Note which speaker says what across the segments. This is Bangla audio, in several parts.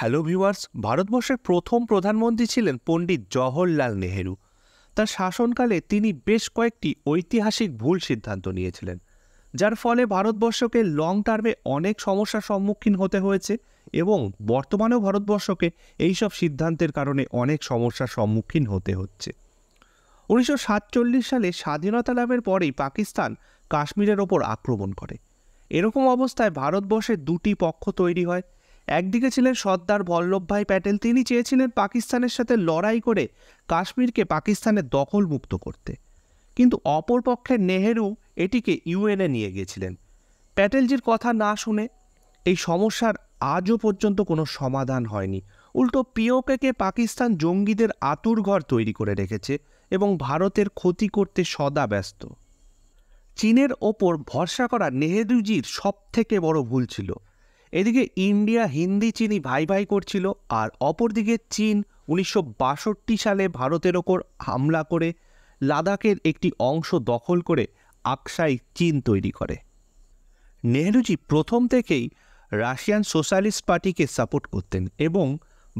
Speaker 1: হ্যালো ভিউয়ার্স ভারতবর্ষের প্রথম প্রধানমন্ত্রী ছিলেন পণ্ডিত জওহরলাল নেহেরু তার শাসনকালে তিনি বেশ কয়েকটি ঐতিহাসিক ভুল সিদ্ধান্ত নিয়েছিলেন যার ফলে ভারতবর্ষকে লং টার্মে অনেক সমস্যার সম্মুখীন হতে হয়েছে এবং বর্তমানেও ভারতবর্ষকে এইসব সিদ্ধান্তের কারণে অনেক সমস্যার সম্মুখীন হতে হচ্ছে উনিশশো সালে স্বাধীনতা লাভের পরেই পাকিস্তান কাশ্মীরের ওপর আক্রমণ করে এরকম অবস্থায় ভারতবর্ষে দুটি পক্ষ তৈরি হয় একদিকে ছিলেন সর্দার বল্লভভাই প্যাটেল তিনি চেয়েছিলেন পাকিস্তানের সাথে লড়াই করে কাশ্মীরকে পাকিস্তানের দখল মুক্ত করতে কিন্তু অপরপক্ষে নেহেরু এটিকে ইউএনএ নিয়ে গিয়েছিলেন প্যাটেলজির কথা না শুনে এই সমস্যার আজও পর্যন্ত কোনো সমাধান হয়নি উল্টো পিওকেকে পাকিস্তান জঙ্গিদের আতুর ঘর তৈরি করে রেখেছে এবং ভারতের ক্ষতি করতে সদা ব্যস্ত চীনের ওপর ভরসা করা নেহেরুজির সবথেকে বড় ভুল ছিল এদিকে ইন্ডিয়া হিন্দি চিনি ভাই ভাই করছিল আর অপরদিকে চীন উনিশশো সালে ভারতের ওপর হামলা করে লাদাখের একটি অংশ দখল করে আকসাই চীন তৈরি করে নেহরুজি প্রথম থেকেই রাশিয়ান সোশ্যালিস্ট পার্টিকে সাপোর্ট করতেন এবং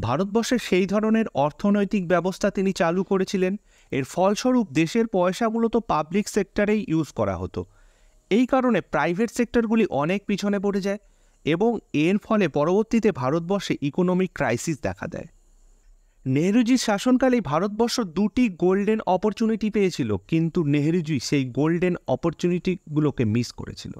Speaker 1: ভারতবর্ষে সেই ধরনের অর্থনৈতিক ব্যবস্থা তিনি চালু করেছিলেন এর ফলস্বরূপ দেশের পয়সা মূলত পাবলিক সেক্টরেই ইউজ করা হতো এই কারণে প্রাইভেট সেক্টরগুলি অনেক পিছনে পড়ে যায় এবং এর ফলে পরবর্তীতে ভারতবর্ষে ইকোনমিক ক্রাইসিস দেখা দেয় নেহরুজির শাসনকালে ভারতবর্ষ দুটি গোল্ডেন অপরচুনিটি পেয়েছিল কিন্তু নেহরুজি সেই গোল্ডেন অপরচুনিটিগুলোকে মিস করেছিল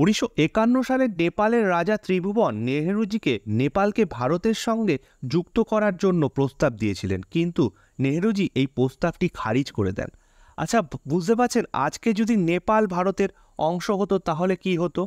Speaker 1: উনিশশো একান্ন সালে নেপালের রাজা ত্রিভুবন নেহরুজিকে নেপালকে ভারতের সঙ্গে যুক্ত করার জন্য প্রস্তাব দিয়েছিলেন কিন্তু নেহরুজি এই প্রস্তাবটি খারিজ করে দেন আচ্ছা বুঝতে পারছেন আজকে যদি নেপাল ভারতের অংশ হতো তাহলে কি হতো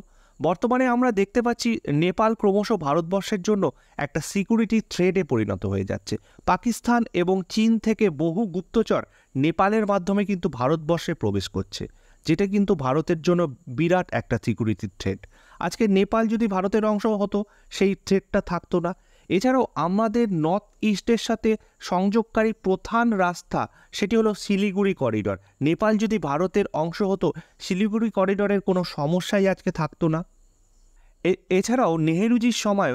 Speaker 1: বর্তমানে আমরা দেখতে পাচ্ছি নেপাল ক্রমশ ভারতবর্ষের জন্য একটা সিকিউরিটি থ্রেডে পরিণত হয়ে যাচ্ছে পাকিস্তান এবং চীন থেকে বহু গুপ্তচর নেপালের মাধ্যমে কিন্তু ভারতবর্ষে প্রবেশ করছে যেটা কিন্তু ভারতের জন্য বিরাট একটা সিকিউরিটি থ্রেড আজকে নেপাল যদি ভারতের অংশ হতো সেই থ্রেডটা থাকতো না এছাড়াও আমাদের নর্থ ইস্টের সাথে সংযোগকারী প্রধান রাস্তা সেটি হলো শিলিগুড়ি করিডর নেপাল যদি ভারতের অংশ হতো শিলিগুড়ি করিডরের কোনো সমস্যাই আজকে থাকতো না এছাড়াও নেহেরুজির সময়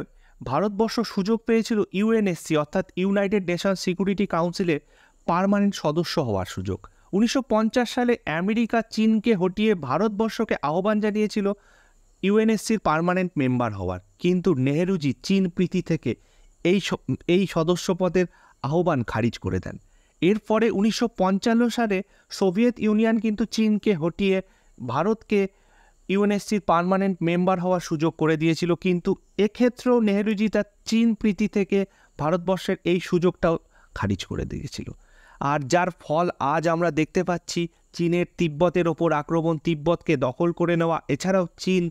Speaker 1: ভারতবর্ষ সুযোগ পেয়েছিল ইউএনএসসি অর্থাৎ ইউনাইটেড নেশন সিকিউরিটি কাউন্সিলে পারমানেন্ট সদস্য হওয়ার সুযোগ উনিশশো সালে আমেরিকা চীনকে হটিয়ে ভারতবর্ষকে আহ্বান জানিয়েছিল ইউএনএসসির পারমানেন্ট মেম্বার হওয়ার কিন্তু নেহেরুজি চীন প্রীতি থেকে এই এই সদস্যপদের আহ্বান খারিজ করে দেন এরপরে উনিশশো সালে সোভিয়েত ইউনিয়ন কিন্তু চীনকে হটিয়ে ভারতকে ইউএনএসসির পারমানেন্ট মেম্বার হওয়ার সুযোগ করে দিয়েছিল কিন্তু এক্ষেত্রেও নেহেরুজি তার চীন প্রীতি থেকে ভারতবর্ষের এই সুযোগটাও খারিজ করে দিয়েছিল আর যার ফল আজ আমরা দেখতে পাচ্ছি চীনের তিব্বতের ওপর আক্রমণ তিব্বতকে দখল করে নেওয়া এছাড়াও চীন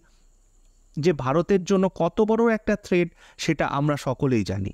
Speaker 1: যে ভারতের জন্য কত বড় একটা থ্রেড সেটা আমরা সকলেই জানি